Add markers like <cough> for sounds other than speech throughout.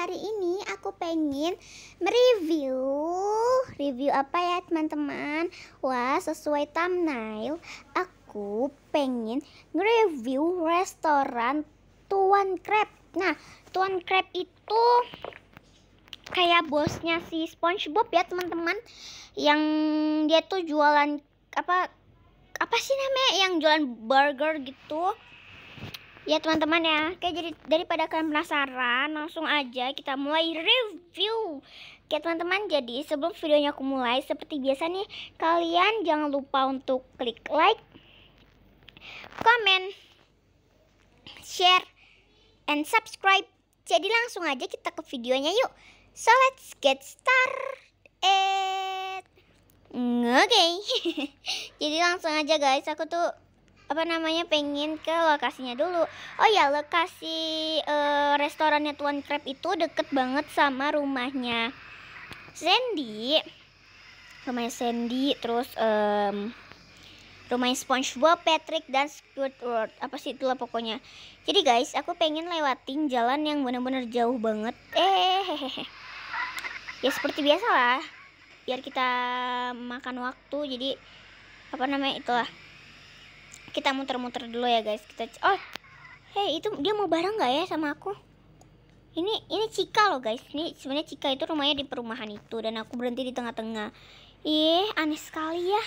hari ini aku pengen mereview Review apa ya teman-teman? Wah sesuai thumbnail Aku pengen nge-review restoran Tuan Crab Nah Tuan Crab itu kayak bosnya si SpongeBob ya teman-teman Yang dia tuh jualan apa apa sih namanya yang jualan burger gitu ya teman-teman ya oke jadi daripada kalian penasaran langsung aja kita mulai review oke teman-teman jadi sebelum videonya aku mulai seperti biasa nih kalian jangan lupa untuk klik like comment share and subscribe jadi langsung aja kita ke videonya yuk so let's get started oke okay. <laughs> jadi langsung aja guys aku tuh apa namanya pengen ke lokasinya dulu oh ya lokasi e, restorannya Tuan Crab itu deket banget sama rumahnya Sandy rumahnya Sandy terus um, rumahnya SpongeBob, Patrick dan Squidward apa sih itulah pokoknya jadi guys aku pengen lewatin jalan yang bener-bener jauh banget eh hehehe. ya seperti biasa lah biar kita makan waktu jadi apa namanya itulah kita muter-muter dulu ya guys kita oh hey itu dia mau bareng nggak ya sama aku ini ini Cika loh guys ini sebenarnya Cika itu rumahnya di perumahan itu dan aku berhenti di tengah-tengah ih aneh sekali ya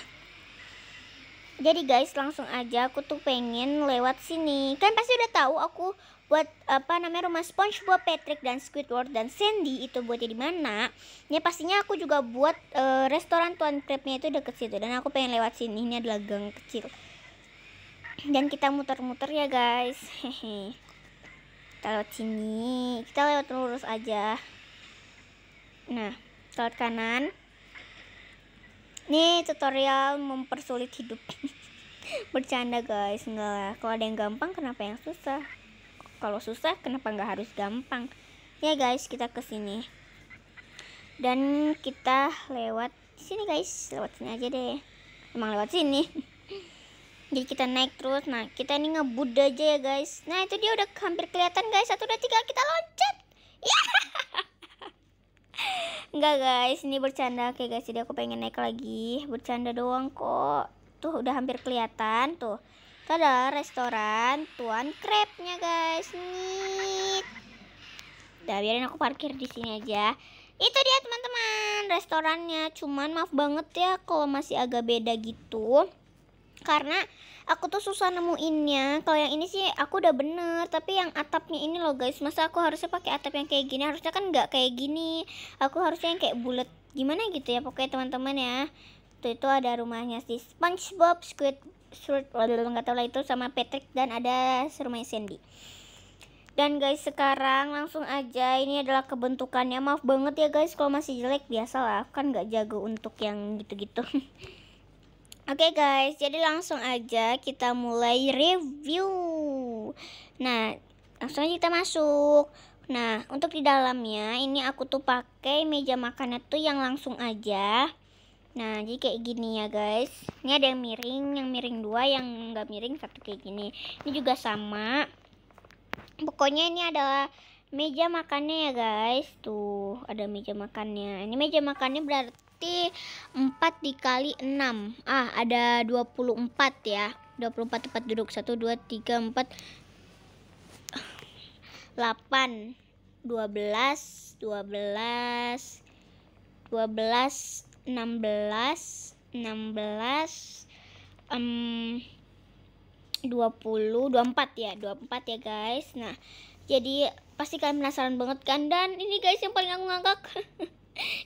jadi guys langsung aja aku tuh pengen lewat sini kan pasti udah tahu aku buat apa namanya rumah SpongeBob, Patrick dan Squidward dan Sandy itu buatnya di mana? Ya pastinya aku juga buat uh, restoran Tuan Crabnya itu deket situ dan aku pengen lewat sini ini adalah gang kecil dan kita muter-muter ya guys hehe kita lewat sini kita lewat lurus aja nah lewat kanan ini tutorial mempersulit hidup <laughs> bercanda guys enggak kalau ada yang gampang kenapa yang susah kalau susah kenapa nggak harus gampang ya guys kita ke sini dan kita lewat sini guys lewat sini aja deh emang lewat sini <laughs> jadi kita naik terus nah kita ini ngebut aja ya guys nah itu dia udah hampir kelihatan guys satu dua tiga kita loncat <laughs> ya Enggak guys, ini bercanda. Oke guys, jadi aku pengen naik lagi. Bercanda doang kok. Tuh udah hampir kelihatan tuh. Itu ada restoran Tuan crepe-nya guys. Nih. Udah biarin aku parkir di sini aja. Itu dia teman-teman restorannya. Cuman maaf banget ya kalau masih agak beda gitu karena aku tuh susah nemuinnya kalau yang ini sih aku udah bener tapi yang atapnya ini loh guys masa aku harusnya pakai atap yang kayak gini harusnya kan nggak kayak gini aku harusnya yang kayak bulat gimana gitu ya pokoknya teman-teman ya tuh itu ada rumahnya si SpongeBob Squid Sword nggak tahu lah itu sama Patrick dan ada rumahnya Sandy dan guys sekarang langsung aja ini adalah kebentukannya maaf banget ya guys kalau masih jelek biasalah lah kan nggak jago untuk yang gitu-gitu <laughs> Oke okay guys, jadi langsung aja kita mulai review. Nah, langsung aja kita masuk. Nah, untuk di dalamnya ini aku tuh pakai meja makannya tuh yang langsung aja. Nah, jadi kayak gini ya guys. Ini ada yang miring, yang miring dua, yang nggak miring satu kayak gini. Ini juga sama. Pokoknya ini adalah meja makannya ya guys. Tuh, ada meja makannya. Ini meja makannya berarti berarti 4 dikali 6. Ah, ada 24 ya. 24 tempat duduk. 1, 2, 3, 4, 8, 12, 12, 12, 16, 16, um, 20, 24 ya. 24 ya guys. Nah, jadi pasti kalian penasaran banget kan. Dan ini guys yang paling aku ngangkak <laughs>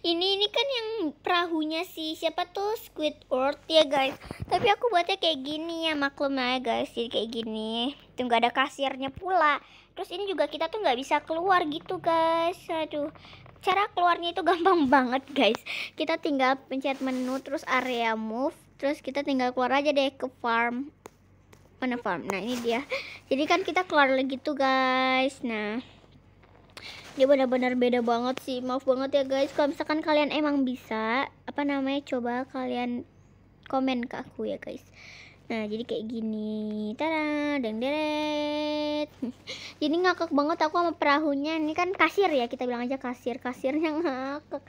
ini ini kan yang perahunya sih siapa tuh Squidward ya guys tapi aku buatnya kayak gini ya maklum ya guys jadi kayak gini itu nggak ada kasirnya pula terus ini juga kita tuh nggak bisa keluar gitu guys aduh cara keluarnya itu <laughs> gampang banget guys kita tinggal pencet menu terus area move terus kita tinggal keluar aja deh ke farm mana farm nah ini dia jadi kan kita keluar lagi tuh guys nah dia benar-benar beda banget sih maaf banget ya guys kalau misalkan kalian emang bisa apa namanya coba kalian komen ke aku ya guys Nah, jadi kayak gini. tara deng deret. <laughs> jadi ngakak banget aku sama perahunya. Ini kan kasir ya, kita bilang aja kasir. Kasirnya <laughs> ngakak.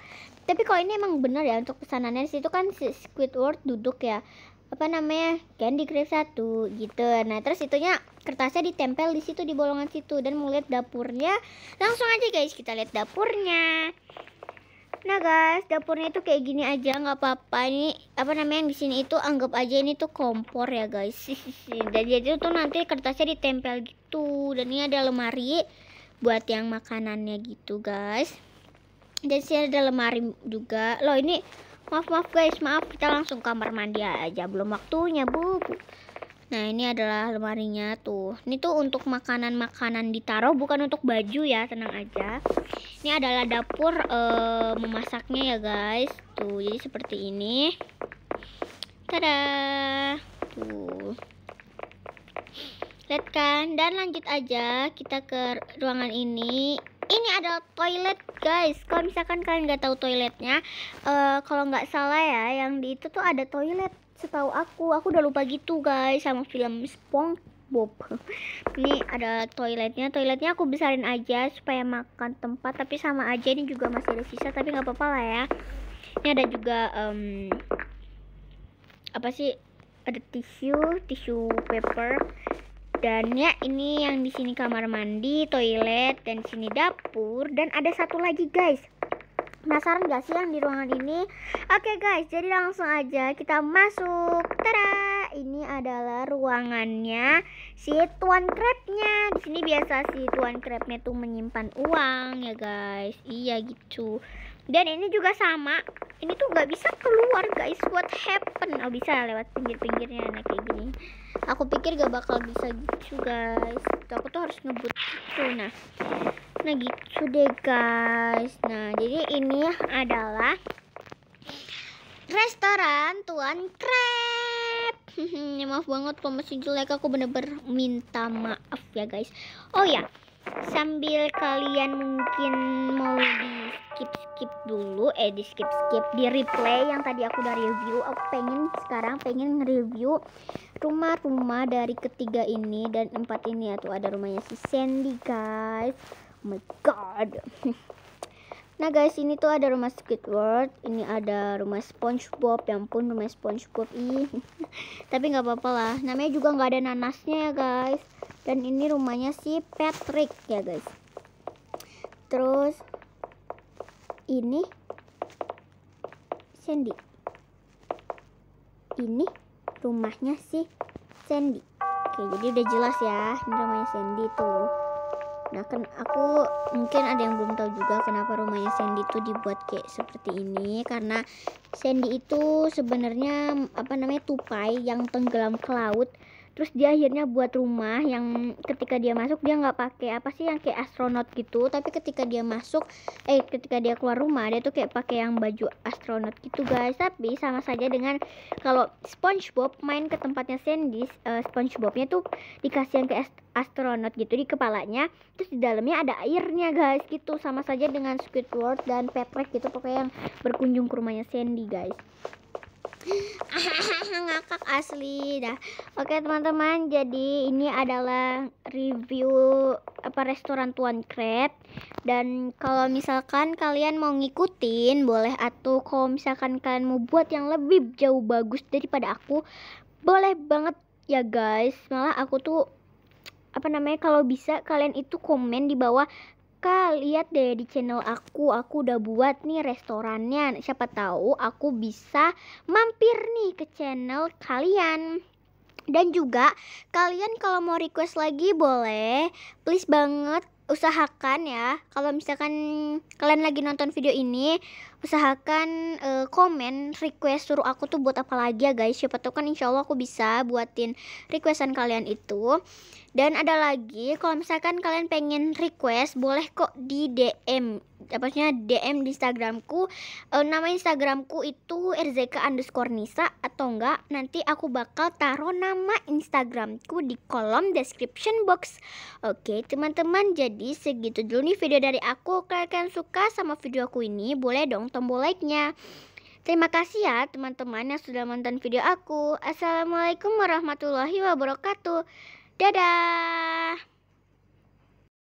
Tapi kalau ini emang bener ya untuk pesanannya situ kan Squidward duduk ya apa namanya Candy Crush satu gitu nah terus itunya kertasnya ditempel di situ di bolongan situ dan mau lihat dapurnya langsung aja guys kita lihat dapurnya nah guys dapurnya itu kayak gini aja nggak apa-apa ini apa namanya yang di sini itu anggap aja ini tuh kompor ya guys <laughs> dan jadi tuh nanti kertasnya ditempel gitu dan ini ada lemari buat yang makanannya gitu guys dan sini ada lemari juga loh ini Maaf maaf guys, maaf kita langsung kamar mandi aja, belum waktunya bu. Nah ini adalah lemarinya tuh. Ini tuh untuk makanan-makanan ditaruh, bukan untuk baju ya, tenang aja. Ini adalah dapur uh, memasaknya ya guys. Tuh jadi seperti ini. Tada, tuh. Lihat kan? Dan lanjut aja kita ke ruangan ini ini ada toilet guys kalau misalkan kalian nggak tahu toiletnya uh, kalau nggak salah ya yang di itu tuh ada toilet setahu aku aku udah lupa gitu guys sama film SpongeBob <laughs> ini ada toiletnya toiletnya aku besarin aja supaya makan tempat tapi sama aja ini juga masih ada sisa tapi nggak apa-apa lah ya ini ada juga um, apa sih ada tisu tisu paper dan ya ini yang di sini kamar mandi toilet dan sini dapur dan ada satu lagi guys penasaran gak sih yang di ruangan ini oke okay, guys jadi langsung aja kita masuk tada ini adalah ruangannya si tuan krepnya di sini biasa si tuan krepnya tuh menyimpan uang ya guys iya gitu dan ini juga sama ini tuh gak bisa keluar guys what happen oh bisa lewat pinggir-pinggirnya nah kayak gini aku pikir gak bakal bisa gitu guys aku tuh harus ngebut gitu nah nah gitu deh guys nah jadi ini adalah restoran Tuan Crab. <laughs> maaf banget kalau masih jelek aku bener-bener minta maaf ya guys. Oh ya, sambil kalian mungkin mau di skip skip dulu eh di skip skip di replay yang tadi aku udah review aku pengen sekarang pengen nge-review rumah-rumah dari ketiga ini dan empat ini ya tuh ada rumahnya si Sandy guys oh my god <laughs> Nah guys ini tuh ada rumah Squidward, ini ada rumah SpongeBob, yang pun rumah SpongeBob ini <laughs> Tapi nggak apa-apa lah, namanya juga nggak ada nanasnya ya guys. Dan ini rumahnya si Patrick ya guys. Terus ini Sandy. Ini rumahnya si Sandy. Oke, jadi udah jelas ya, ini rumahnya Sandy tuh. Nah, kan aku mungkin ada yang belum tahu juga kenapa rumahnya Sandy itu dibuat kayak seperti ini karena Sandy itu sebenarnya apa namanya tupai yang tenggelam ke laut terus dia akhirnya buat rumah yang ketika dia masuk dia nggak pakai apa sih yang kayak astronot gitu tapi ketika dia masuk eh ketika dia keluar rumah dia tuh kayak pakai yang baju astronot gitu guys tapi sama saja dengan kalau SpongeBob main ke tempatnya Sandy uh, SpongeBobnya tuh dikasih yang kayak astronot gitu di kepalanya terus di dalamnya ada airnya guys gitu sama saja dengan Squidward dan Patrick gitu pokoknya yang berkunjung ke rumahnya Sandy guys <laughs> ngakak asli dah oke teman-teman jadi ini adalah review apa restoran Tuan Crab dan kalau misalkan kalian mau ngikutin boleh atau kalau misalkan kalian mau buat yang lebih jauh bagus daripada aku boleh banget ya guys malah aku tuh apa namanya kalau bisa kalian itu komen di bawah Kak, lihat deh di channel aku, aku udah buat nih restorannya. Siapa tahu aku bisa mampir nih ke channel kalian. Dan juga kalian kalau mau request lagi boleh, please banget usahakan ya. Kalau misalkan kalian lagi nonton video ini, usahakan uh, komen request suruh aku tuh buat apa lagi ya guys siapa tahu kan insya Allah aku bisa buatin requestan kalian itu dan ada lagi kalau misalkan kalian pengen request boleh kok di DM apa DM di Instagramku uh, nama Instagramku itu rzk underscore nisa atau enggak nanti aku bakal taruh nama Instagramku di kolom description box oke okay, teman-teman jadi segitu dulu nih video dari aku kalian suka sama video aku ini boleh dong tombol like-nya. Terima kasih ya teman-teman yang sudah menonton video aku. Assalamualaikum warahmatullahi wabarakatuh. Dadah.